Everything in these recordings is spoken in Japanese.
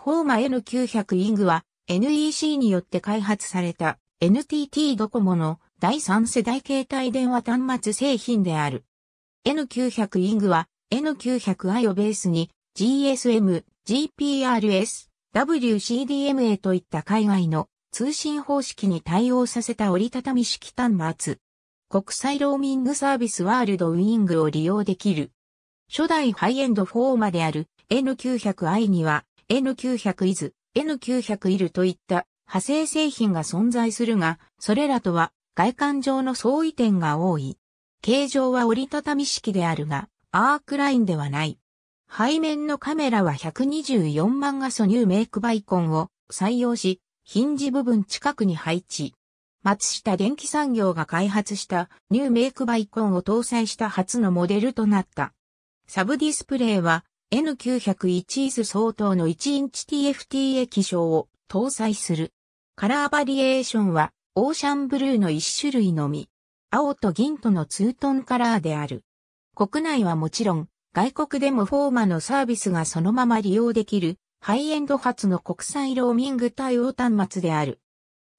フォーマ N900 イングは NEC によって開発された NTT ドコモの第三世代携帯電話端末製品である。N900 イングは N900i をベースに GSM、GPRS、WCDMA といった海外の通信方式に対応させた折りたたみ式端末。国際ローミングサービスワールドウィングを利用できる。初代ハイエンドフォーマである N900i には N900 イズ、N900 イルといった派生製品が存在するが、それらとは外観上の相違点が多い。形状は折りたたみ式であるが、アークラインではない。背面のカメラは124万画素ニューメイクバイコンを採用し、ヒンジ部分近くに配置。松下電気産業が開発したニューメイクバイコンを搭載した初のモデルとなった。サブディスプレイは n 9 0 1ス相当の1インチ TFT 液晶を搭載する。カラーバリエーションはオーシャンブルーの1種類のみ、青と銀とのツートンカラーである。国内はもちろん、外国でもフォーマのサービスがそのまま利用できる、ハイエンド発の国際ローミング対応端末である。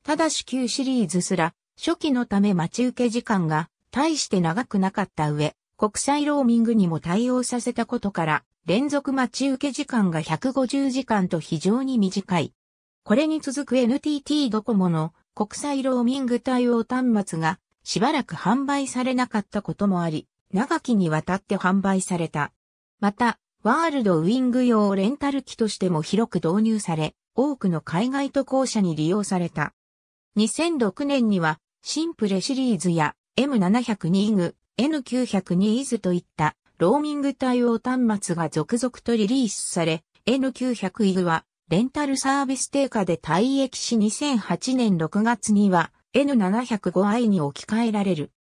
ただし旧シリーズすら、初期のため待ち受け時間が大して長くなかった上、国際ローミングにも対応させたことから、連続待ち受け時間が150時間と非常に短い。これに続く NTT ドコモの国際ローミング対応端末がしばらく販売されなかったこともあり、長きにわたって販売された。また、ワールドウィング用レンタル機としても広く導入され、多くの海外渡航者に利用された。2006年には、シンプレシリーズや M702 グ、N902 イズといったローミング対応端末が続々とリリースされ、N900 イズはレンタルサービス低下で退役し2008年6月には N705i に置き換えられる。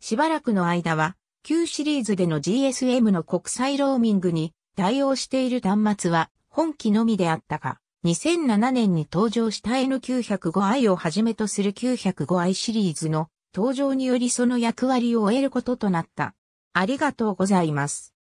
しばらくの間は旧シリーズでの GSM の国際ローミングに対応している端末は本機のみであったが、2007年に登場した N905i をはじめとする 905i シリーズの登場によりその役割を終えることとなった。ありがとうございます。